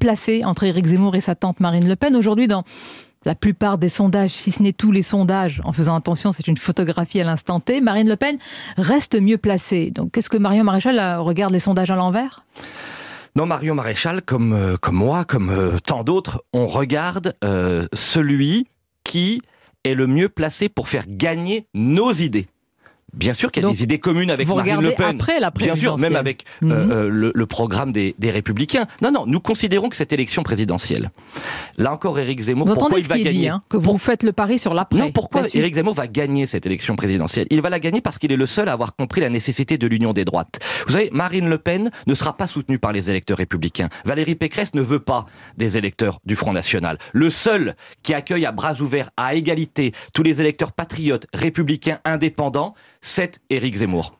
placé entre Éric Zemmour et sa tante Marine Le Pen. Aujourd'hui, dans la plupart des sondages, si ce n'est tous les sondages, en faisant attention, c'est une photographie à l'instant T, Marine Le Pen reste mieux placée. Donc, qu'est-ce que Marion Maréchal euh, regarde les sondages à l'envers non, Marion Maréchal, comme, euh, comme moi, comme euh, tant d'autres, on regarde celui qui est le mieux placé pour faire gagner nos idées. Bien sûr qu'il y a des idées communes avec Marine Le Pen. Après la Bien sûr, même avec euh, mhm. euh, le, programme des, des Républicains. Non, non, nous considérons que cette élection présidentielle, Là encore, Éric Zemmour, pourquoi il va gagner hein, Que vous faites le pari sur l'après. Non, pourquoi Éric Zemmour va gagner cette élection présidentielle Il va la gagner parce qu'il est le seul à avoir compris la nécessité de l'union des droites. Vous savez, Marine Le Pen ne sera pas soutenue par les électeurs républicains. Valérie Pécresse ne veut pas des électeurs du Front National. Le seul qui accueille à bras ouverts, à égalité, tous les électeurs patriotes, républicains, indépendants, c'est Éric Zemmour.